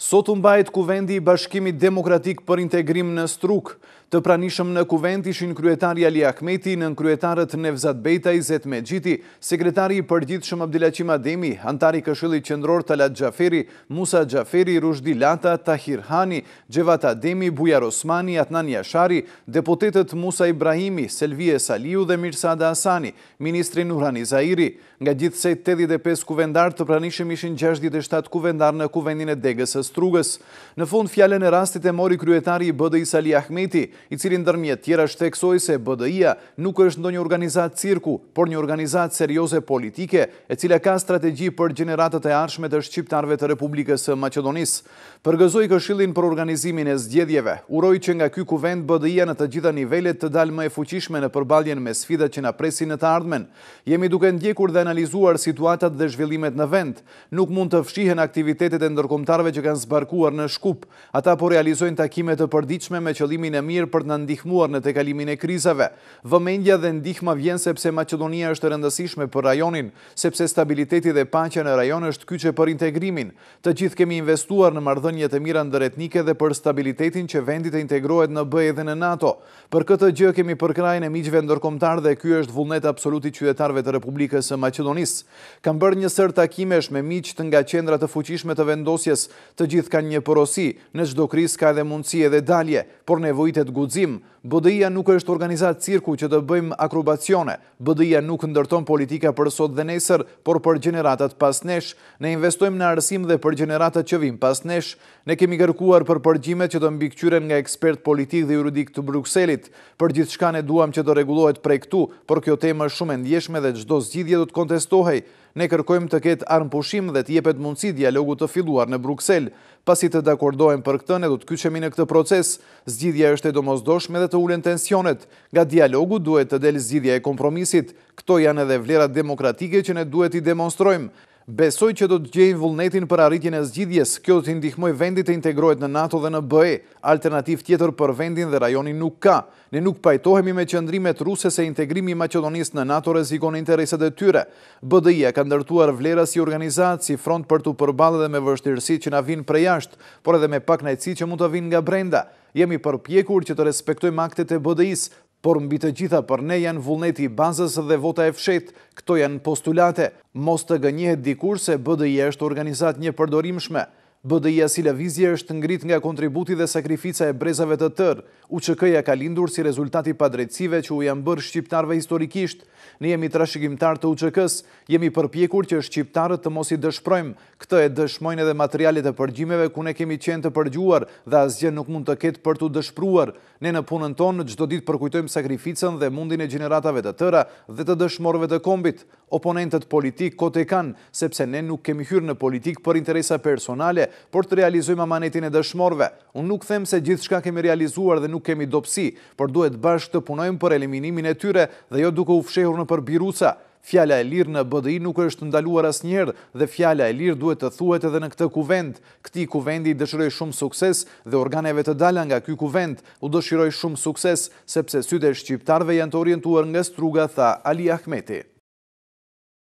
Sot mbajt kuvendi i bashkimit demokratik për integrim në struk. Të pranishëm në kuvend ishin kryetari Ali Akmeti, nën kryetarët Nevzat Bejta i Zet Medjiti, sekretari i përgjithshëm Abdilaqim Ademi, antari këshillit qendror Talat Gjaferi, Musa Gjaferi, Rushdi Lata, Tahir Hani, Gjevata Demi, Bujar Osmani, Atnan Jashari, deputetet Musa Ibrahimi, Selvije Saliu dhe Mirsada Asani, ministri Nurani Zairi. Nga gjithse 85 kuvendar të pranishëm ishin 67 kuvendar në kuvendin e degës e trugës. Në fund fjallën e rastit e mori kryetari i BDI Sali Ahmeti, i cilin dërmjet tjera shteksoj se BDI-a nuk është ndonjë organizat cirku, por një organizat serioze politike, e cila ka strategji për gjeneratët e arshme të shqiptarve të Republikës Macedonis. Përgëzoj këshillin për organizimin e zgjedjeve, uroj që nga ky kuvend BDI-a në të gjitha nivellet të dalë më e fuqishme në përbaljen me sfida që na presin në të ardmen. Jemi duke ndjekur dhe analizuar situatat dhe zhvillimet në vend. Nuk mund të fshihen aktivitetet e ndërkomtarve që zbarkuar në shkup. Ata po realizojnë takimet të përdiqme me qëlimin e mirë për në ndihmuar në tekalimin e krizave. Vëmendja dhe ndihma vjen sepse Macedonia është rëndësishme për rajonin, sepse stabiliteti dhe pacja në rajon është kyqe për integrimin. Të gjithë kemi investuar në mardhënjët e mira ndëretnike dhe për stabilitetin që vendit e integrohet në bëjë dhe në NATO. Për këtë gjë kemi përkrajnë e miqve ndërkomtar dhe është të Republikës bërë një sër takimesh me nga qendrat të fuqishme të vendosjes, të gjithë kanë një porosi, në çdo kris ka edhe mundësi edhe dalje, por nevojitet guxim. BDI-ja nuk është organizat cirku që të bëjmë akrobacione. BDI-ja nuk ndërton politika për sot dhe nesër, por për gjeneratat pas nesh. Ne investojmë në arsim dhe për gjeneratat që vijnë pas nesh. Ne kemi gërkuar për përgjimet që të mbikëqyren nga ekspert politik dhe juridik të Brukselit. Për gjithçka ne duam që të rregullohet prej këtu, por kjo temë është shumë e ndjeshme dhe çdo zgjidhje do të kontestohej ne kërkojmë të ketë armë pushim dhe të jepet mundësi dialogu të filluar në Bruxell. Pasit të dakordojmë për këtën e do të kyqemi në këtë proces, zgjidhja është e domosdoshme dhe të ulen tensionet. Nga dialogu duhet të delë zgjidhja e kompromisit, këto janë edhe vlerat demokratike që ne duhet i demonstrojmë. Besoj që do të gjejnë vullnetin për arritjen e zgjidhjes. Kjo të ndihmoj vendit të integrojt në NATO dhe në BE. Alternativ tjetër për vendin dhe rajonin nuk ka. Ne nuk pajtohemi me qëndrimet ruse se integrimi maqedonist në NATO rezikon intereset e tyre. BDI-a ka ndërtuar vlera si organizat, si front për të përbalë dhe me vështirësi që na vinë prej ashtë, por edhe me pak najci që mund të vinë nga brenda. Jemi përpjekur që të respektojmë aktet e BDI-s, por mbi të gjitha për ne janë vullneti i bazës dhe vota e fshet. Këto janë postulate. Mos të gënjehet dikur se BDI është organizat një përdorimshme. BDI-a si lavizje është ngrit nga kontributi dhe sakrifica e brezave të tërë, u që këja ka lindur si rezultati padrecive që u janë bërë shqiptarve historikisht. Ne jemi të të u që jemi përpjekur që shqiptarët të mos i dëshprojmë, këtë e dëshmojnë edhe materialit e përgjimeve ku ne kemi qenë të përgjuar dhe asgjën nuk mund të ketë për të dëshpruar. Ne në punën tonë gjdo ditë përkujtojmë sakrificën dhe mundin e gjeneratave të tëra dhe të dëshmorve të kombit. Oponentët politik kote kanë, sepse ne nuk kemi hyrë në politik për interesa personale, për të realizojmë amanetin e dëshmorve. Unë nuk them se gjithë shka kemi realizuar dhe nuk kemi dopsi, për duhet bashkë të punojmë për eliminimin e tyre dhe jo duke u fshehur në për birusa. Fjalla e lirë në BDI nuk është ndaluar as njerë dhe fjalla e lirë duhet të thuet edhe në këtë kuvend. Këti kuvendi i dëshiroj shumë sukses dhe organeve të dala nga këj kuvend u dëshiroj shumë sukses sepse syte shqiptarve janë të orientuar nga struga tha Ali Ahmeti.